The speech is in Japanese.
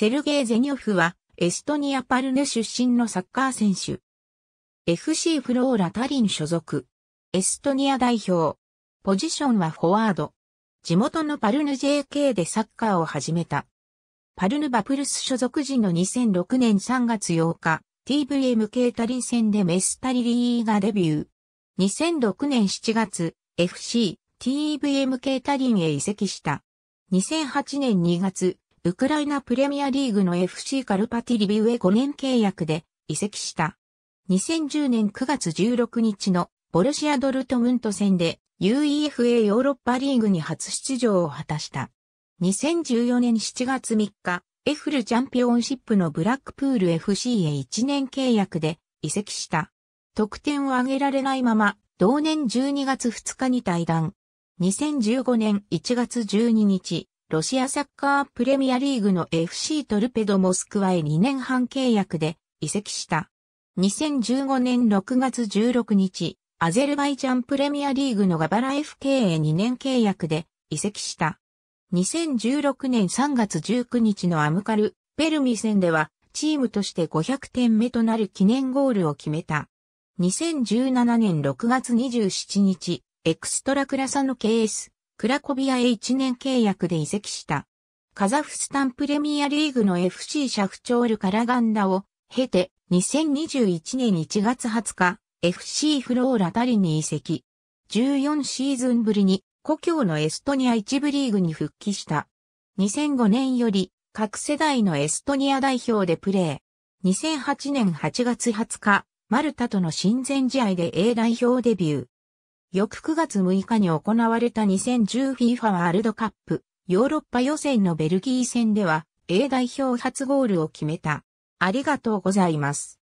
セルゲイ・ゼニョフは、エストニア・パルネ出身のサッカー選手。FC フローラ・タリン所属。エストニア代表。ポジションはフォワード。地元のパルヌ JK でサッカーを始めた。パルヌバプルス所属時の2006年3月8日、TVM k タリン戦でメスタリリーがデビュー。2006年7月、FC、TVM k タリンへ移籍した。2008年2月、ウクライナプレミアリーグの FC カルパティリビウへ5年契約で移籍した。2010年9月16日のボルシア・ドルトムント戦で UEFA ヨーロッパリーグに初出場を果たした。2014年7月3日、エフルチャンピオンシップのブラックプール FC へ1年契約で移籍した。得点を挙げられないまま、同年12月2日に退団。2015年1月12日、ロシアサッカープレミアリーグの FC トルペドモスクワへ2年半契約で移籍した。2015年6月16日、アゼルバイジャンプレミアリーグのガバラ FK へ2年契約で移籍した。2016年3月19日のアムカル、ペルミ戦ではチームとして500点目となる記念ゴールを決めた。2017年6月27日、エクストラクラサの KS、クラコビアへ1年契約で移籍した。カザフスタンプレミアリーグの FC シャフチョールカラガンダを経て2021年1月20日 FC フローラタリに移籍。14シーズンぶりに故郷のエストニア一部リーグに復帰した。2005年より各世代のエストニア代表でプレー。2008年8月20日、マルタとの親善試合で A 代表デビュー。翌9月6日に行われた 2010FIFA ワールドカップヨーロッパ予選のベルギー戦では A 代表初ゴールを決めた。ありがとうございます。